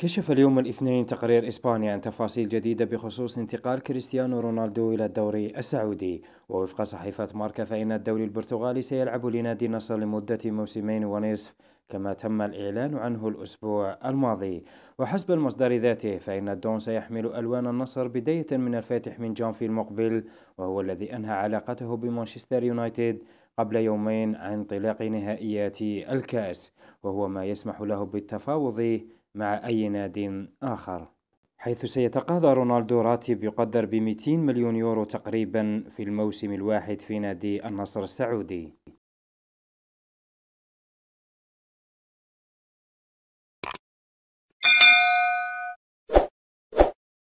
كشف اليوم الاثنين تقرير إسبانيا عن تفاصيل جديدة بخصوص انتقال كريستيانو رونالدو إلى الدوري السعودي ووفق صحيفة ماركا فإن الدوري البرتغالي سيلعب لنادي نصر لمدة موسمين ونصف كما تم الإعلان عنه الأسبوع الماضي وحسب المصدر ذاته فإن الدون سيحمل ألوان النصر بداية من الفاتح من جانفي المقبل وهو الذي أنهى علاقته بمانشستر يونايتد قبل يومين عن انطلاق نهائيات الكأس وهو ما يسمح له بالتفاوض مع أي ناد آخر حيث سيتقاضى رونالدو راتب يقدر ب 200 مليون يورو تقريبا في الموسم الواحد في نادي النصر السعودي